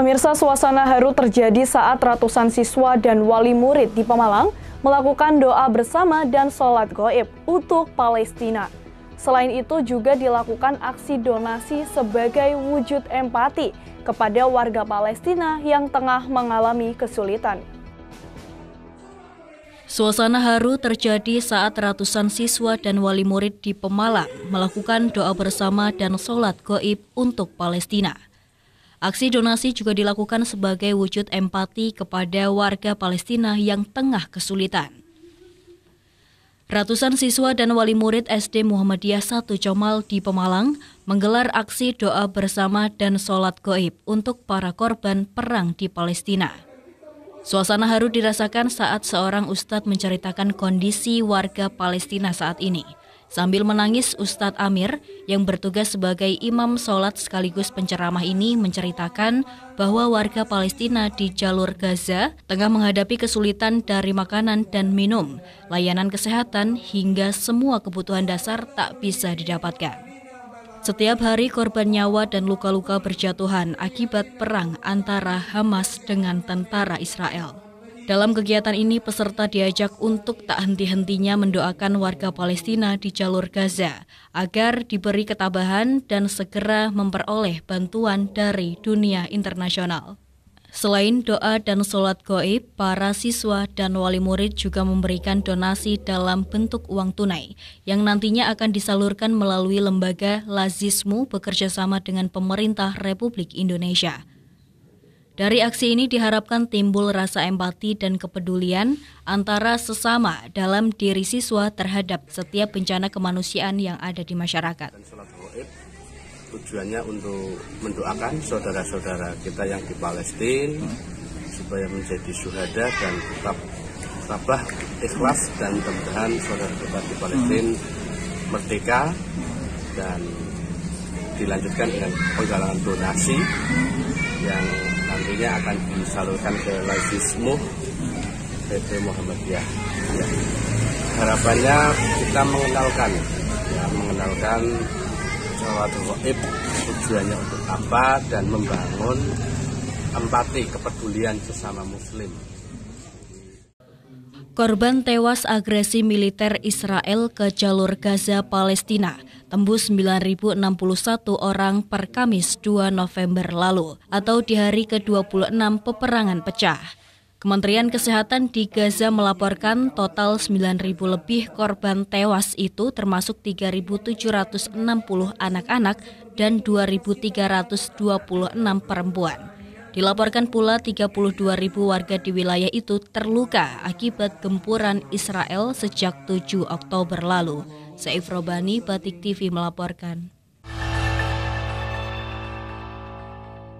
Pemirsa suasana haru terjadi saat ratusan siswa dan wali murid di Pemalang melakukan doa bersama dan sholat goib untuk Palestina. Selain itu juga dilakukan aksi donasi sebagai wujud empati kepada warga Palestina yang tengah mengalami kesulitan. Suasana haru terjadi saat ratusan siswa dan wali murid di Pemalang melakukan doa bersama dan sholat goib untuk Palestina. Aksi donasi juga dilakukan sebagai wujud empati kepada warga Palestina yang tengah kesulitan. Ratusan siswa dan wali murid SD Muhammadiyah 1 Comal di Pemalang menggelar aksi doa bersama dan sholat goib untuk para korban perang di Palestina. Suasana haru dirasakan saat seorang ustadz menceritakan kondisi warga Palestina saat ini – Sambil menangis, Ustadz Amir yang bertugas sebagai imam sholat sekaligus penceramah ini menceritakan bahwa warga Palestina di jalur Gaza tengah menghadapi kesulitan dari makanan dan minum, layanan kesehatan hingga semua kebutuhan dasar tak bisa didapatkan. Setiap hari korban nyawa dan luka-luka berjatuhan akibat perang antara Hamas dengan tentara Israel. Dalam kegiatan ini, peserta diajak untuk tak henti-hentinya mendoakan warga Palestina di jalur Gaza agar diberi ketabahan dan segera memperoleh bantuan dari dunia internasional. Selain doa dan sholat goib, para siswa dan wali murid juga memberikan donasi dalam bentuk uang tunai yang nantinya akan disalurkan melalui lembaga Lazismu bekerjasama dengan pemerintah Republik Indonesia. Dari aksi ini diharapkan timbul rasa empati dan kepedulian antara sesama dalam diri siswa terhadap setiap bencana kemanusiaan yang ada di masyarakat. Tujuannya untuk mendoakan saudara-saudara kita yang di Palestina supaya menjadi syuhada dan tetap tabah ikhlas dan mudah-mudahan saudara kita di Palestina merdeka dan dilanjutkan dengan penggalangan donasi yang nantinya akan disalurkan ke Laisismu PT Muhammadiyah. Ya. Harapannya kita mengenalkan, ya, mengenalkan Jawatul Waib tujuannya untuk apa dan membangun empati kepedulian sesama muslim Korban tewas agresi militer Israel ke jalur Gaza Palestina tembus 9.061 orang per Kamis 2 November lalu atau di hari ke-26 peperangan pecah. Kementerian Kesehatan di Gaza melaporkan total 9.000 lebih korban tewas itu termasuk 3.760 anak-anak dan 2.326 perempuan. Dilaporkan pula 32 ribu warga di wilayah itu terluka akibat gempuran Israel sejak 7 Oktober lalu. Saif Robani, Batik TV melaporkan.